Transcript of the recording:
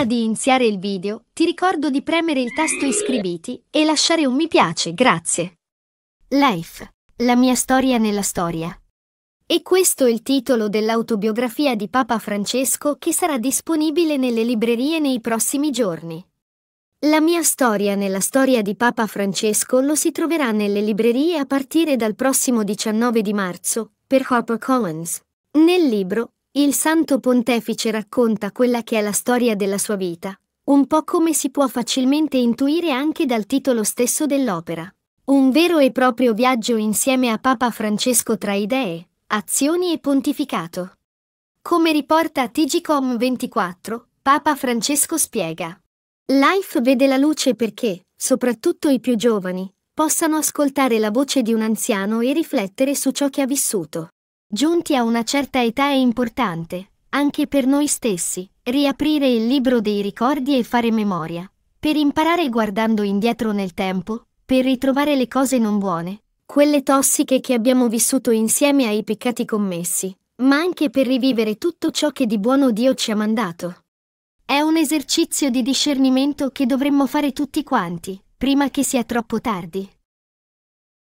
Prima di iniziare il video, ti ricordo di premere il tasto iscriviti e lasciare un mi piace, grazie. Life, la mia storia nella storia. E questo è il titolo dell'autobiografia di Papa Francesco che sarà disponibile nelle librerie nei prossimi giorni. La mia storia nella storia di Papa Francesco lo si troverà nelle librerie a partire dal prossimo 19 di marzo, per HarperCollins. Nel libro, il Santo Pontefice racconta quella che è la storia della sua vita, un po' come si può facilmente intuire anche dal titolo stesso dell'opera. Un vero e proprio viaggio insieme a Papa Francesco tra idee, azioni e pontificato. Come riporta Tgcom 24, Papa Francesco spiega. Life vede la luce perché, soprattutto i più giovani, possano ascoltare la voce di un anziano e riflettere su ciò che ha vissuto. Giunti a una certa età è importante, anche per noi stessi, riaprire il libro dei ricordi e fare memoria, per imparare guardando indietro nel tempo, per ritrovare le cose non buone, quelle tossiche che abbiamo vissuto insieme ai peccati commessi, ma anche per rivivere tutto ciò che di buono Dio ci ha mandato. È un esercizio di discernimento che dovremmo fare tutti quanti, prima che sia troppo tardi.